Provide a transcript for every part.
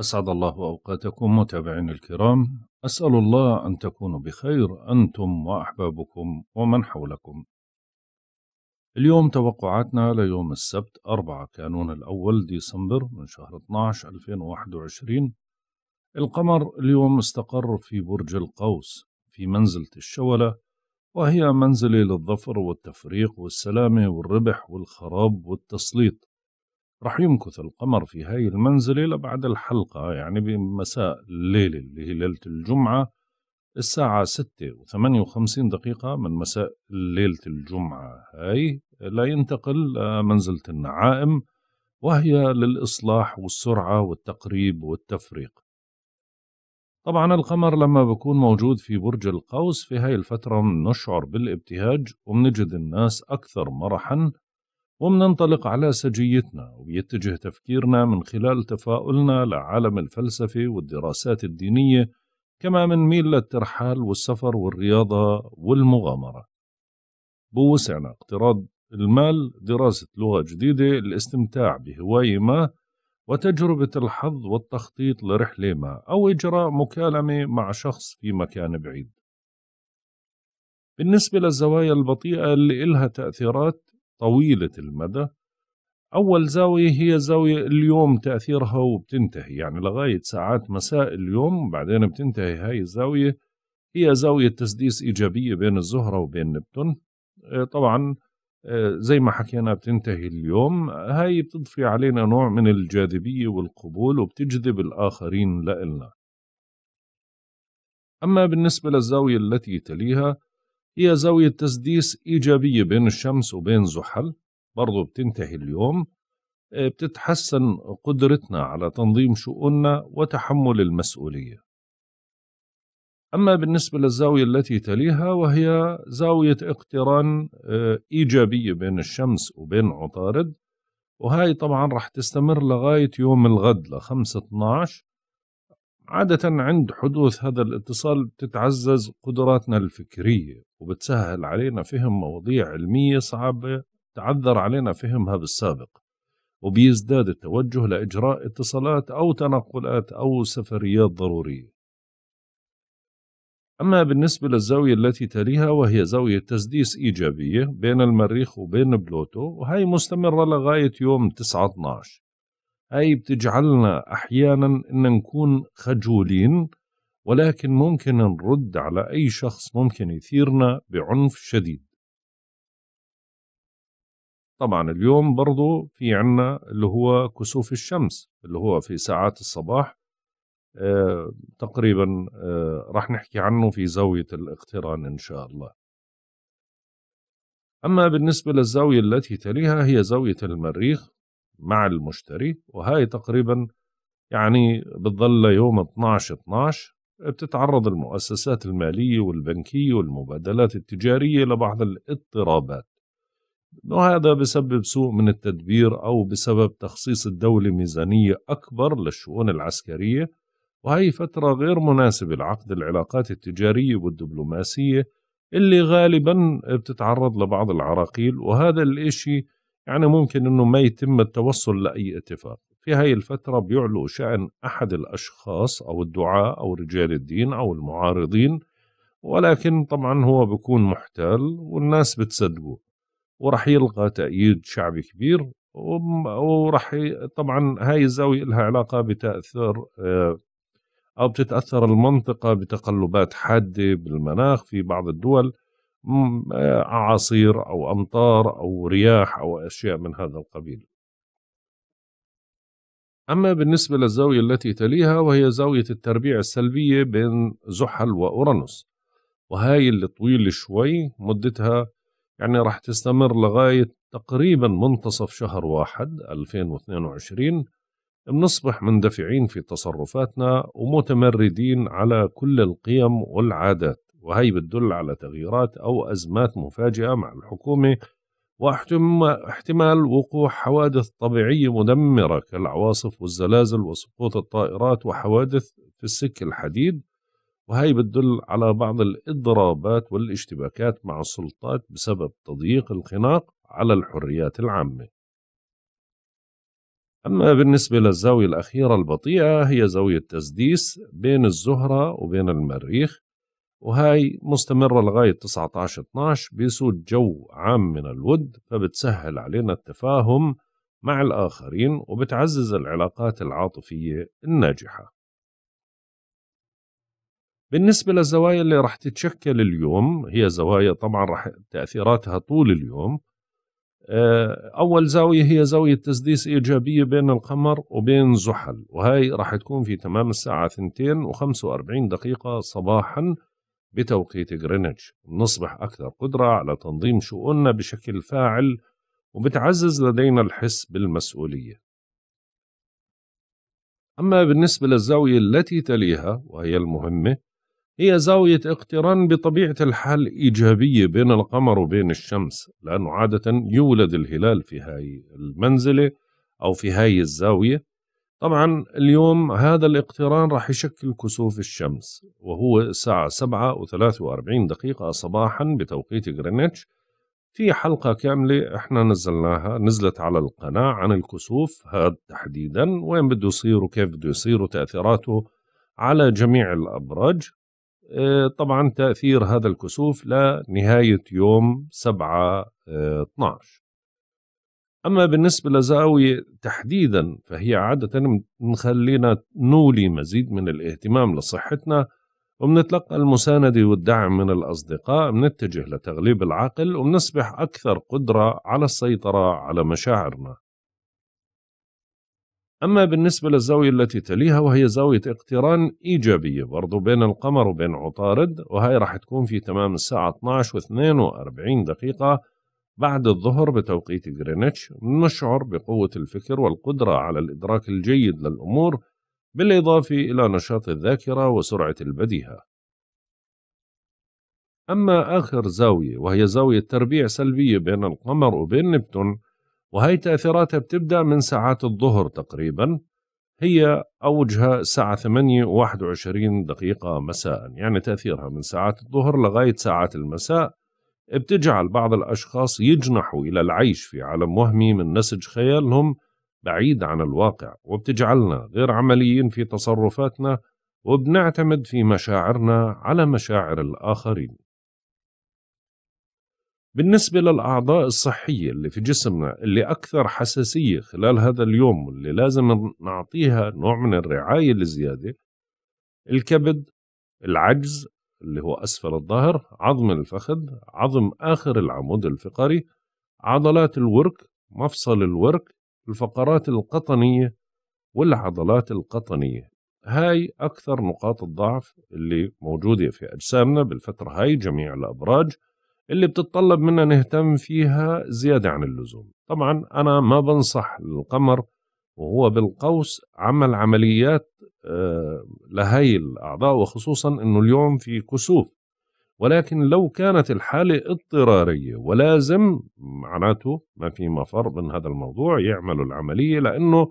أسعد الله أوقاتكم متابعينا الكرام أسأل الله أن تكونوا بخير أنتم وأحبابكم ومن حولكم اليوم توقعاتنا ليوم السبت 4 كانون الأول ديسمبر من شهر 12 2021 القمر اليوم استقر في برج القوس في منزلة الشولة وهي منزلة للظفر والتفريق والسلامة والربح والخراب والتسليط راح يمكث القمر في هاي المنزلة لبعد الحلقة يعني بمساء الليلة اللي هي ليلة الجمعة الساعة ستة وثمانية وخمسين دقيقة من مساء ليلة الجمعة هاي لينتقل لمنزلة آه، النعائم وهي للإصلاح والسرعة والتقريب والتفريق طبعا القمر لما بكون موجود في برج القوس في هاي الفترة نشعر بالابتهاج ومنجد الناس أكثر مرحا ومننطلق على سجيتنا ويتجه تفكيرنا من خلال تفاؤلنا لعالم الفلسفة والدراسات الدينية كما ميل للترحال والسفر والرياضة والمغامرة بوسعنا اقتراض المال دراسة لغة جديدة الاستمتاع بهواية ما وتجربة الحظ والتخطيط لرحلة ما أو إجراء مكالمة مع شخص في مكان بعيد بالنسبة للزوايا البطيئة اللي إلها تأثيرات طويلة المدى أول زاوية هي زاوية اليوم تأثيرها وبتنتهي يعني لغاية ساعات مساء اليوم بعدين بتنتهي هاي الزاوية هي زاوية تسديس إيجابية بين الزهرة وبين نبتون آه، طبعا آه، زي ما حكينا بتنتهي اليوم هاي بتضفي علينا نوع من الجاذبية والقبول وبتجذب الآخرين لإلنا أما بالنسبة للزاوية التي تليها هي زاوية تسديس إيجابية بين الشمس وبين زحل برضو بتنتهي اليوم آه، بتتحسن قدرتنا على تنظيم شؤوننا وتحمل المسؤولية أما بالنسبة للزاوية التي تليها وهي زاوية اقتران آه، إيجابية بين الشمس وبين عطارد وهاي طبعا رح تستمر لغاية يوم الغد لخمسة 12 عادة عند حدوث هذا الاتصال بتتعزز قدراتنا الفكرية وبتسهل علينا فهم مواضيع علمية صعبة تعذر علينا فهمها بالسابق وبيزداد التوجه لإجراء اتصالات أو تنقلات أو سفريات ضرورية أما بالنسبة للزاوية التي تليها وهي زاوية تسديس إيجابية بين المريخ وبين بلوتو وهي مستمرة لغاية يوم 9 12 هاي بتجعلنا أحيانا أن نكون خجولين ولكن ممكن نرد على أي شخص ممكن يثيرنا بعنف شديد طبعا اليوم برضو في عنا اللي هو كسوف الشمس اللي هو في ساعات الصباح آه تقريبا آه راح نحكي عنه في زاوية الاقتران إن شاء الله أما بالنسبة للزاوية التي تليها هي زاوية المريخ مع المشتري وهي تقريبا يعني بتظل يوم 12 12 بتتعرض المؤسسات المالية والبنكية والمبادلات التجارية لبعض الاضطرابات وهذا بسبب سوء من التدبير أو بسبب تخصيص الدولة ميزانية أكبر للشؤون العسكرية وهي فترة غير مناسبة لعقد العلاقات التجارية والدبلوماسية اللي غالبا بتتعرض لبعض العراقيل وهذا الإشي يعني ممكن أنه ما يتم التوصل لأي اتفاق في هاي الفترة بيعلو شأن أحد الأشخاص أو الدعاء أو رجال الدين أو المعارضين ولكن طبعا هو بيكون محتال والناس بتصدقه ورح يلقى تأييد شعبي كبير ورح طبعا هاي الزاوية لها علاقة بتأثر آه، أو بتتأثر المنطقة بتقلبات حادة بالمناخ في بعض الدول اعاصير او امطار او رياح او اشياء من هذا القبيل. اما بالنسبه للزاويه التي تليها وهي زاويه التربيع السلبيه بين زحل واورانوس وهاي اللي طويله شوي مدتها يعني راح تستمر لغايه تقريبا منتصف شهر واحد 2022 بنصبح مندفعين في تصرفاتنا ومتمردين على كل القيم والعادات وهي بتدل على تغييرات أو أزمات مفاجئة مع الحكومة واحتمال وقوع حوادث طبيعية مدمرة كالعواصف والزلازل وسقوط الطائرات وحوادث في السك الحديد وهي بتدل على بعض الإضرابات والاشتباكات مع السلطات بسبب تضييق الخناق على الحريات العامة أما بالنسبة للزاوية الأخيرة البطيئة هي زاوية تسديس بين الزهرة وبين المريخ وهاي مستمرة لغاية 19-12 بيسود جو عام من الود فبتسهل علينا التفاهم مع الآخرين وبتعزز العلاقات العاطفية الناجحة بالنسبة للزوايا اللي رح تتشكل اليوم هي زوايا طبعا رح تأثيراتها طول اليوم آه، أول زاوية هي زاوية تسديس إيجابية بين القمر وبين زحل وهي رح تكون في تمام الساعة 2 و45 دقيقة صباحا بتوقيت غرينتش بنصبح أكثر قدرة على تنظيم شؤوننا بشكل فاعل وبتعزز لدينا الحس بالمسؤولية أما بالنسبة للزاوية التي تليها وهي المهمة هي زاوية اقتران بطبيعة الحال إيجابية بين القمر وبين الشمس لأنه عادة يولد الهلال في هاي المنزلة أو في هاي الزاوية طبعا اليوم هذا الاقتران راح يشكل كسوف الشمس وهو الساعة 7 و43 دقيقة صباحا بتوقيت غرينتش في حلقة كاملة احنا نزلناها نزلت على القناة عن الكسوف هذا تحديدا وين بده يصير وكيف بده يصير وتأثيراته على جميع الأبراج آه، طبعا تأثير هذا الكسوف لنهاية يوم 7 اه 12 أما بالنسبة لزاوية تحديدا فهي عادة نخلينا نولي مزيد من الاهتمام لصحتنا وبنتلقى المساندة والدعم من الأصدقاء بنتجه لتغليب العقل وبنصبح أكثر قدرة على السيطرة على مشاعرنا أما بالنسبة للزاوية التي تليها وهي زاوية اقتران إيجابية برضو بين القمر وبين عطارد وهي راح تكون في تمام الساعة 12 و 42 دقيقة بعد الظهر بتوقيت غرينتش نشعر بقوة الفكر والقدرة على الإدراك الجيد للأمور بالإضافة إلى نشاط الذاكرة وسرعة البديهة أما آخر زاوية وهي زاوية تربيع سلبية بين القمر وبين نبتون وهي تأثيراتها بتبدأ من ساعات الظهر تقريبا هي أوجها الساعة 8 و 21 دقيقة مساء يعني تأثيرها من ساعات الظهر لغاية ساعات المساء بتجعل بعض الأشخاص يجنحوا إلى العيش في عالم وهمي من نسج خيالهم بعيد عن الواقع وبتجعلنا غير عمليين في تصرفاتنا وبنعتمد في مشاعرنا على مشاعر الآخرين بالنسبة للأعضاء الصحية اللي في جسمنا اللي أكثر حساسية خلال هذا اليوم واللي لازم نعطيها نوع من الرعاية الزيادة الكبد العجز اللي هو أسفل الظهر عظم الفخذ عظم آخر العمود الفقري عضلات الورك مفصل الورك الفقرات القطنية والعضلات القطنية هاي أكثر نقاط الضعف اللي موجودة في أجسامنا بالفترة هاي جميع الأبراج اللي بتتطلب منا نهتم فيها زيادة عن اللزوم طبعا أنا ما بنصح القمر وهو بالقوس عمل عمليات آه، لهي الأعضاء وخصوصا أنه اليوم في كسوف ولكن لو كانت الحالة اضطرارية ولازم معناته ما في مفر من هذا الموضوع يعملوا العملية لأنه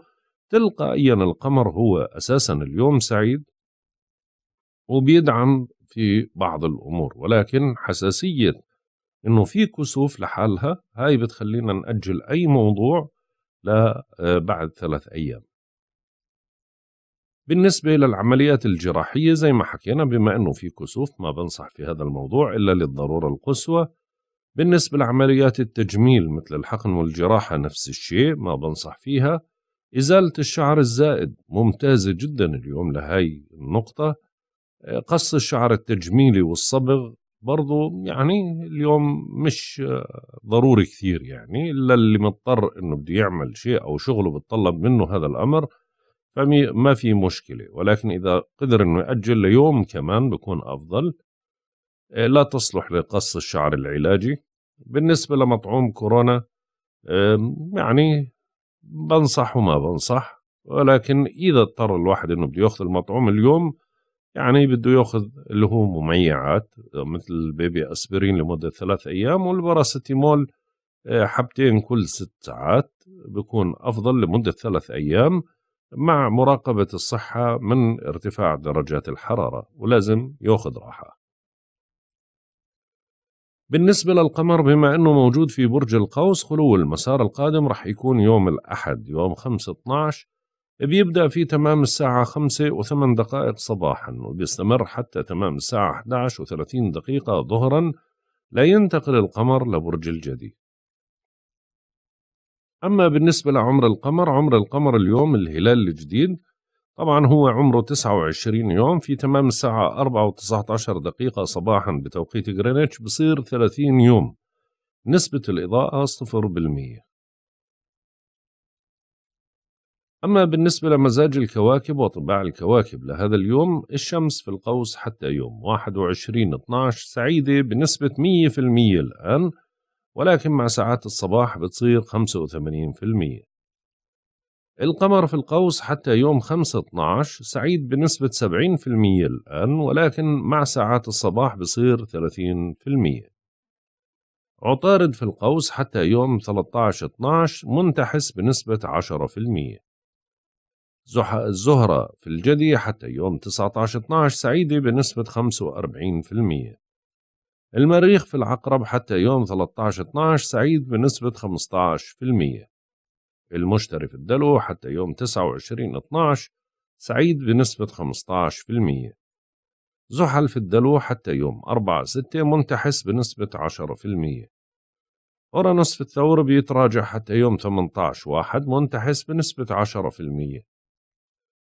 تلقائيا القمر هو أساسا اليوم سعيد وبيدعم في بعض الأمور ولكن حساسية أنه في كسوف لحالها هاي بتخلينا نأجل أي موضوع لا آه، بعد ثلاث أيام بالنسبة للعمليات الجراحية زي ما حكينا بما أنه في كسوف ما بنصح في هذا الموضوع إلا للضرورة القصوى بالنسبة لعمليات التجميل مثل الحقن والجراحة نفس الشيء ما بنصح فيها إزالة الشعر الزائد ممتازة جدا اليوم لهي النقطة آه، قص الشعر التجميلي والصبغ برضو يعني اليوم مش ضروري كثير يعني الا اللي مضطر انه بده يعمل شيء او شغله بتطلب منه هذا الامر فما في مشكله ولكن اذا قدر انه ياجل ليوم كمان بكون افضل آه، لا تصلح لقص الشعر العلاجي بالنسبه لمطعوم كورونا يعني بنصح وما بنصح ولكن اذا اضطر الواحد انه بده ياخذ المطعوم اليوم يعني بده ياخذ اللي هو مميعات مثل بيبي اسبرين لمده ثلاث ايام والباراسيتامول آه، حبتين كل ست ساعات بكون افضل لمده ثلاث ايام مع مراقبه الصحه من ارتفاع درجات الحراره ولازم ياخذ راحه. بالنسبة للقمر بما أنه موجود في برج القوس خلو المسار القادم رح يكون يوم الأحد يوم 5 12 بيبدأ في تمام الساعة 5 و8 دقائق صباحا وبيستمر حتى تمام الساعة 11 و30 دقيقة ظهرا لا ينتقل القمر لبرج الجدي أما بالنسبة لعمر القمر عمر القمر اليوم الهلال الجديد طبعا هو عمره 29 يوم في تمام الساعة 4 و 19 دقيقة صباحا بتوقيت غرينتش بصير 30 يوم نسبة الإضاءة 0% أما بالنسبة لمزاج الكواكب وطباع الكواكب لهذا اليوم الشمس في القوس حتى يوم 21/12 سعيدة بنسبة 100% الآن ولكن مع ساعات الصباح بتصير 85% القمر في القوس حتى يوم 5/12 سعيد بنسبة 70% الآن ولكن مع ساعات الصباح بصير 30% عطارد في القوس حتى يوم 13/12 منتحس بنسبة الزهرة في الجدي حتى يوم 19-12 سعيدة بنسبة 45% المريخ في العقرب حتى يوم 13-12 سعيد بنسبة 15% المشتري في الدلو حتى يوم 29-12 سعيد بنسبة 15% زحل في الدلو حتى يوم 4-6 منتحس بنسبة 10% أورانوس في الثور بيتراجع حتى يوم 18 واحد منتحس بنسبة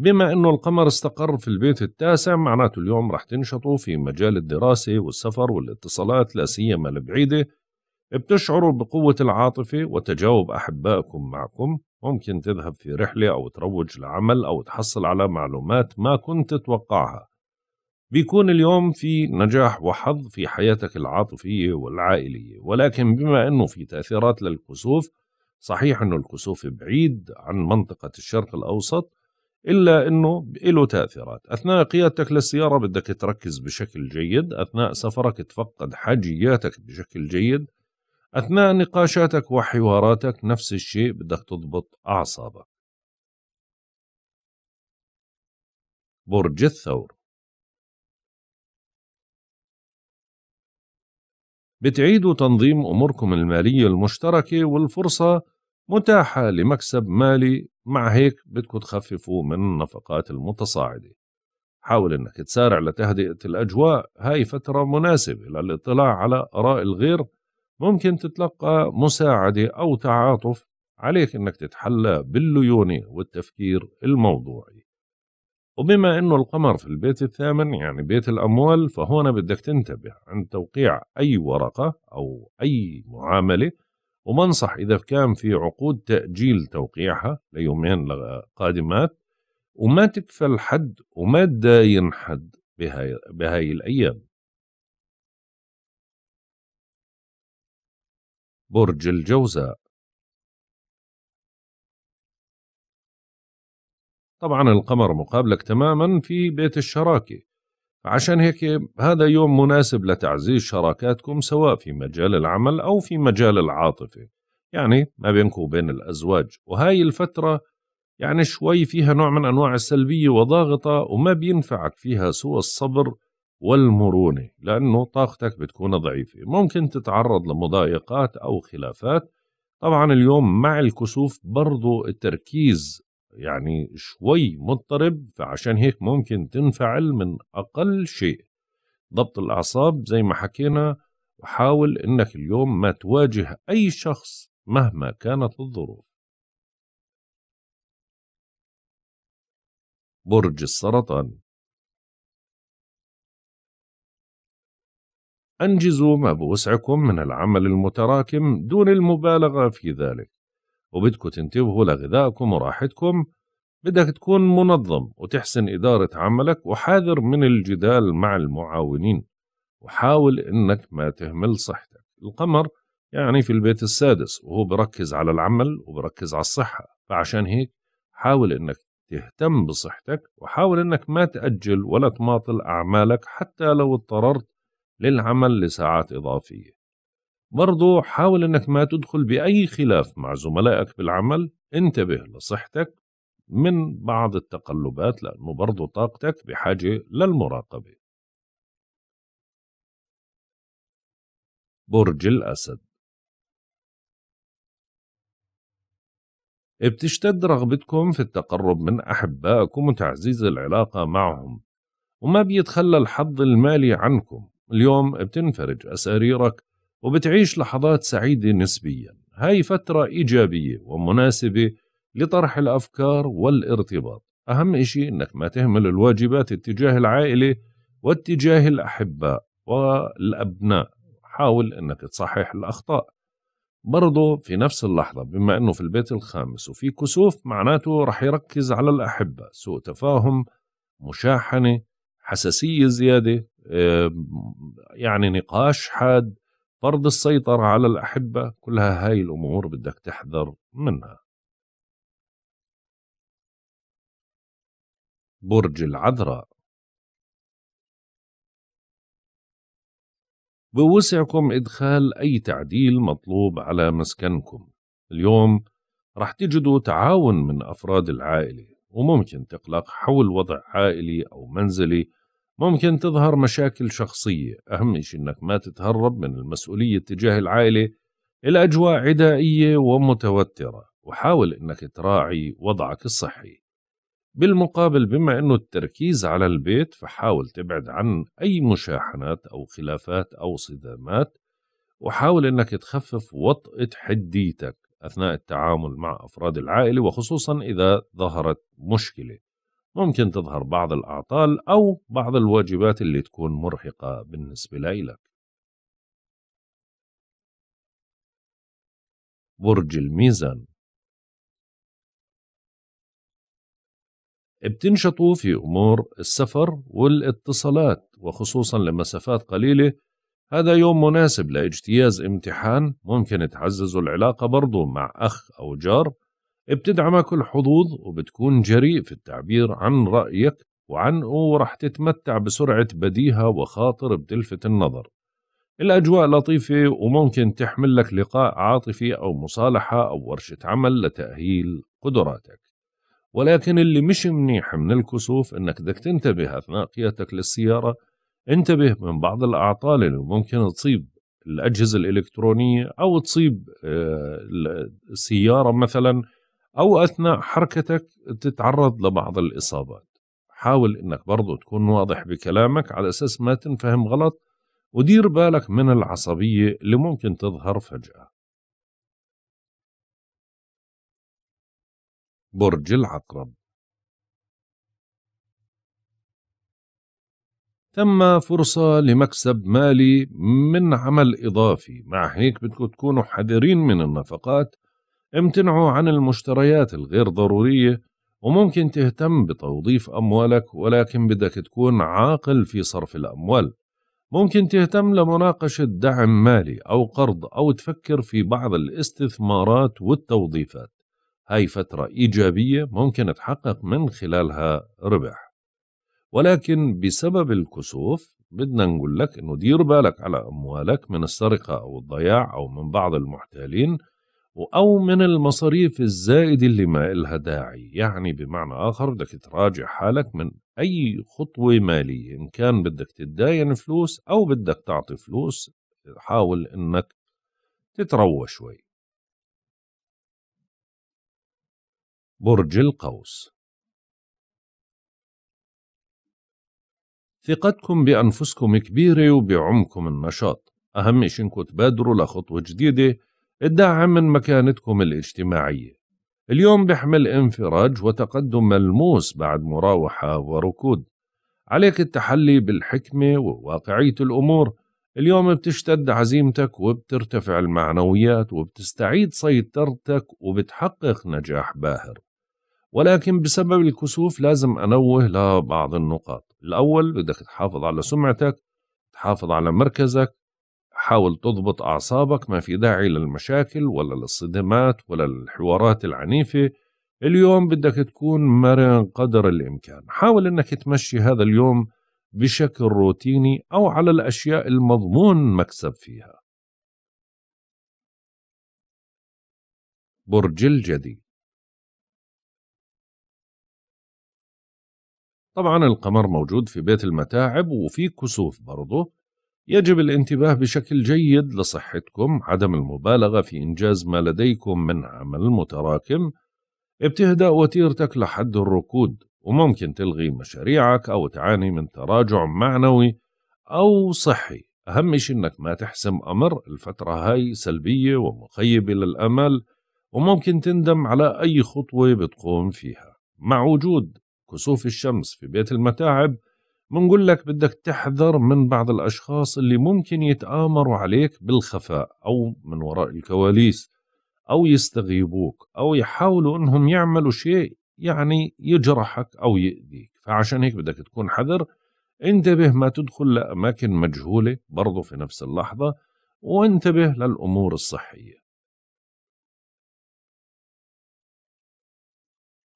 بما أنه القمر استقر في البيت التاسع معناته اليوم راح تنشطوا في مجال الدراسة والسفر والاتصالات لا سيما البعيدة بتشعروا بقوة العاطفة وتجاوب أحبائكم معكم ممكن تذهب في رحلة أو تروج لعمل أو تحصل على معلومات ما كنت تتوقعها بيكون اليوم في نجاح وحظ في حياتك العاطفية والعائلية ولكن بما أنه في تأثيرات للكسوف صحيح أنه الكسوف بعيد عن منطقة الشرق الأوسط إلا أنه له تأثيرات أثناء قيادتك للسيارة بدك تركز بشكل جيد أثناء سفرك تفقد حاجياتك بشكل جيد أثناء نقاشاتك وحواراتك نفس الشيء بدك تضبط أعصابك برج الثور بتعيدوا تنظيم أموركم المالية المشتركة والفرصة متاحة لمكسب مالي مع هيك بدكم تخففوا من النفقات المتصاعدة حاول انك تسارع لتهدئة الاجواء هاي فترة مناسبة للاطلاع على اراء الغير ممكن تتلقى مساعدة او تعاطف عليك انك تتحلى بالليونة والتفكير الموضوعي وبما انه القمر في البيت الثامن يعني بيت الاموال فهون بدك تنتبه عند توقيع اي ورقة او اي معاملة ومنصح إذا كان في عقود تأجيل توقيعها ليومين قادمات وما تكفل حد وما تداين حد بهاي, بهاي الأيام برج الجوزاء طبعا القمر مقابلك تماما في بيت الشراكة عشان هيك هذا يوم مناسب لتعزيز شراكاتكم سواء في مجال العمل أو في مجال العاطفة يعني ما بينكم وبين الأزواج وهاي الفترة يعني شوي فيها نوع من أنواع السلبية وضاغطة وما بينفعك فيها سوى الصبر والمرونة لأنه طاقتك بتكون ضعيفة ممكن تتعرض لمضايقات أو خلافات طبعا اليوم مع الكسوف برضو التركيز يعني شوي مضطرب فعشان هيك ممكن تنفعل من أقل شيء ضبط الأعصاب زي ما حكينا وحاول إنك اليوم ما تواجه أي شخص مهما كانت الظروف برج السرطان أنجزوا ما بوسعكم من العمل المتراكم دون المبالغة في ذلك وبدكم تنتبهوا لغذائكم وراحتكم بدك تكون منظم وتحسن إدارة عملك وحاذر من الجدال مع المعاونين وحاول إنك ما تهمل صحتك القمر يعني في البيت السادس وهو بركز على العمل وبركز على الصحة فعشان هيك حاول إنك تهتم بصحتك وحاول إنك ما تأجل ولا تماطل أعمالك حتى لو اضطررت للعمل لساعات إضافية برضو حاول أنك ما تدخل بأي خلاف مع زملائك بالعمل انتبه لصحتك من بعض التقلبات لأنه برضو طاقتك بحاجة للمراقبة برج الأسد بتشتد رغبتكم في التقرب من أحبائكم وتعزيز العلاقة معهم وما بيتخلى الحظ المالي عنكم اليوم بتنفرج أساريرك وبتعيش لحظات سعيدة نسبيا هاي فترة إيجابية ومناسبة لطرح الأفكار والارتباط أهم إشي أنك ما تهمل الواجبات اتجاه العائلة واتجاه الأحباء والأبناء حاول أنك تصحح الأخطاء برضه في نفس اللحظة بما أنه في البيت الخامس وفي كسوف معناته رح يركز على الأحبة سوء تفاهم مشاحنة حساسية زيادة يعني نقاش حاد فرض السيطرة على الأحبة كلها هاي الأمور بدك تحذر منها برج العذراء بوسعكم إدخال أي تعديل مطلوب على مسكنكم اليوم رح تجدوا تعاون من أفراد العائلة وممكن تقلق حول وضع عائلي أو منزلي ممكن تظهر مشاكل شخصية أهم شيء أنك ما تتهرب من المسؤولية تجاه العائلة الأجواء عدائية ومتوترة وحاول أنك تراعي وضعك الصحي بالمقابل بما أنه التركيز على البيت فحاول تبعد عن أي مشاحنات أو خلافات أو صدامات وحاول أنك تخفف وطأة حديتك أثناء التعامل مع أفراد العائلة وخصوصا إذا ظهرت مشكلة ممكن تظهر بعض الأعطال أو بعض الواجبات اللي تكون مرهقة بالنسبة لإلك برج الميزان بتنشطوا في أمور السفر والاتصالات وخصوصا لمسافات قليلة هذا يوم مناسب لاجتياز امتحان ممكن تعززوا العلاقة برضو مع أخ أو جار بتدعمك الحظوظ وبتكون جريء في التعبير عن رأيك وعن ورح تتمتع بسرعة بديهة وخاطر بتلفت النظر الأجواء لطيفة وممكن تحمل لك لقاء عاطفي أو مصالحة أو ورشة عمل لتأهيل قدراتك ولكن اللي مش منيح من الكسوف انك بدك تنتبه اثناء قيادتك للسياره انتبه من بعض الاعطال اللي ممكن تصيب الاجهزه الالكترونيه او تصيب آه، السياره مثلا أو أثناء حركتك تتعرض لبعض الإصابات حاول إنك برضو تكون واضح بكلامك على أساس ما تنفهم غلط ودير بالك من العصبية اللي ممكن تظهر فجأة برج العقرب تم فرصة لمكسب مالي من عمل إضافي مع هيك بدكم تكونوا حذرين من النفقات امتنعوا عن المشتريات الغير ضرورية وممكن تهتم بتوظيف أموالك ولكن بدك تكون عاقل في صرف الأموال ممكن تهتم لمناقشة دعم مالي أو قرض أو تفكر في بعض الاستثمارات والتوظيفات هاي فترة إيجابية ممكن تحقق من خلالها ربح ولكن بسبب الكسوف بدنا نقول لك أنه دير بالك على أموالك من السرقة أو الضياع أو من بعض المحتالين أو من المصاريف الزائدة اللي ما إلها داعي يعني بمعنى آخر بدك تراجع حالك من أي خطوة مالية إن كان بدك تداين فلوس أو بدك تعطي فلوس حاول إنك تتروى شوي برج القوس ثقتكم بأنفسكم كبيرة وبعمكم النشاط أهم شي إنكم تبادروا لخطوة جديدة الداعم من مكانتكم الاجتماعية اليوم بيحمل انفراج وتقدم ملموس بعد مراوحة وركود عليك التحلي بالحكمة وواقعية الأمور اليوم بتشتد عزيمتك وبترتفع المعنويات وبتستعيد سيطرتك وبتحقق نجاح باهر ولكن بسبب الكسوف لازم أنوه لبعض النقاط الأول بدك تحافظ على سمعتك تحافظ على مركزك حاول تضبط أعصابك ما في داعي للمشاكل ولا للصدمات ولا للحوارات العنيفة اليوم بدك تكون مرن قدر الإمكان حاول أنك تمشي هذا اليوم بشكل روتيني أو على الأشياء المضمون مكسب فيها برج الجدي طبعا القمر موجود في بيت المتاعب وفي كسوف برضه يجب الانتباه بشكل جيد لصحتكم عدم المبالغة في إنجاز ما لديكم من عمل متراكم بتهدأ وتيرتك لحد الركود وممكن تلغي مشاريعك أو تعاني من تراجع معنوي أو صحي أهم شيء إنك ما تحسم أمر الفترة هاي سلبية ومخيبة للأمل وممكن تندم على أي خطوة بتقوم فيها مع وجود كسوف الشمس في بيت المتاعب بنقول لك بدك تحذر من بعض الأشخاص اللي ممكن يتآمروا عليك بالخفاء أو من وراء الكواليس أو يستغيبوك أو يحاولوا أنهم يعملوا شيء يعني يجرحك أو يأذيك فعشان هيك بدك تكون حذر انتبه ما تدخل لأماكن مجهولة برضو في نفس اللحظة وانتبه للأمور الصحية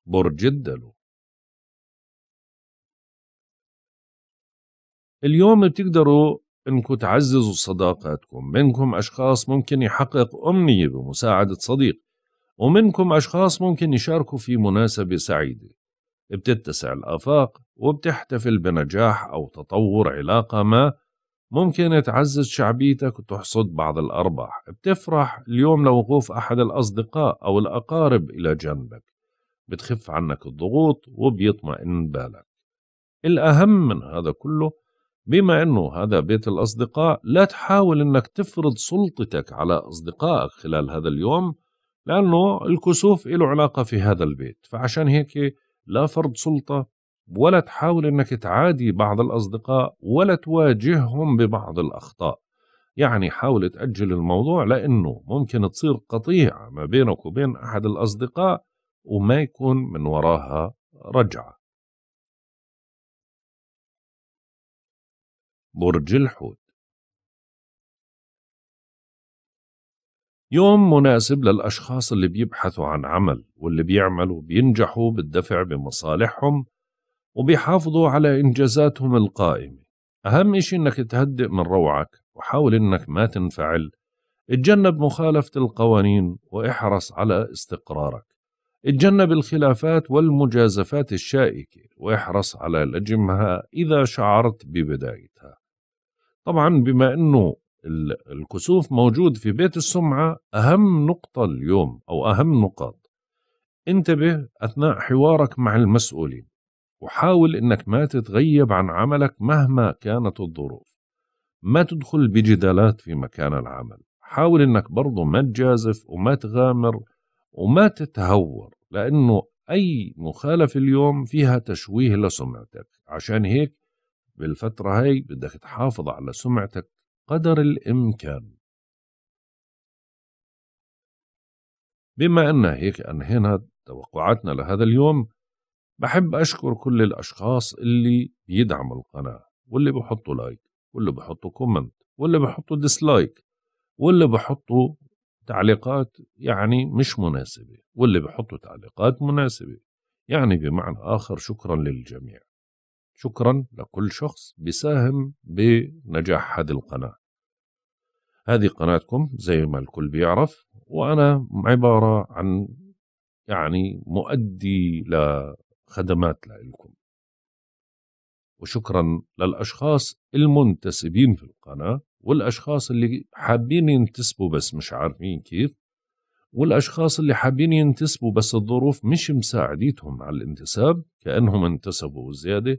برج الدلو اليوم بتقدروا انكم تعززوا صداقاتكم منكم اشخاص ممكن يحقق امنية بمساعدة صديق ومنكم اشخاص ممكن يشاركوا في مناسبة سعيدة بتتسع الافاق وبتحتفل بنجاح او تطور علاقة ما ممكن تعزز شعبيتك وتحصد بعض الأرباح بتفرح اليوم لوقوف أحد الأصدقاء أو الأقارب إلى جنبك بتخف عنك الضغوط وبيطمئن بالك الأهم من هذا كله بما أنه هذا بيت الأصدقاء لا تحاول أنك تفرض سلطتك على أصدقائك خلال هذا اليوم لأنه الكسوف له علاقة في هذا البيت فعشان هيك لا فرض سلطة ولا تحاول أنك تعادي بعض الأصدقاء ولا تواجههم ببعض الأخطاء يعني حاول تأجل الموضوع لأنه ممكن تصير قطيعة ما بينك وبين أحد الأصدقاء وما يكون من وراها رجعة برج الحوت يوم مناسب للأشخاص اللي بيبحثوا عن عمل واللي بيعملوا بينجحوا بالدفع بمصالحهم وبيحافظوا على إنجازاتهم القائمة أهم إشي إنك تهدئ من روعك وحاول إنك ما تنفعل اتجنب مخالفة القوانين واحرص على استقرارك اتجنب الخلافات والمجازفات الشائكة واحرص على لجمها إذا شعرت ببدايتها طبعا بما انه الكسوف موجود في بيت السمعه اهم نقطه اليوم او اهم نقاط انتبه اثناء حوارك مع المسؤولين وحاول انك ما تتغيب عن عملك مهما كانت الظروف ما تدخل بجدالات في مكان العمل حاول انك برضه ما تجازف وما تغامر وما تتهور لانه اي مخالفه اليوم فيها تشويه لسمعتك عشان هيك بالفترة هاي بدك تحافظ على سمعتك قدر الإمكان بما أن هيك أنهينا توقعاتنا لهذا اليوم بحب أشكر كل الأشخاص اللي بيدعموا القناة واللي بحطوا لايك واللي بحطوا كومنت واللي بحطوا ديسلايك واللي بحطوا تعليقات يعني مش مناسبة واللي بحطوا تعليقات مناسبة يعني بمعنى آخر شكرا للجميع شكرا لكل شخص بيساهم بنجاح هذه القناة هذه قناتكم زي ما الكل بيعرف وأنا عبارة عن يعني مؤدي لخدمات لكم وشكرا للأشخاص المنتسبين في القناة والأشخاص اللي حابين ينتسبوا بس مش عارفين كيف والأشخاص اللي حابين ينتسبوا بس الظروف مش مساعدتهم على الانتساب كأنهم انتسبوا زيادة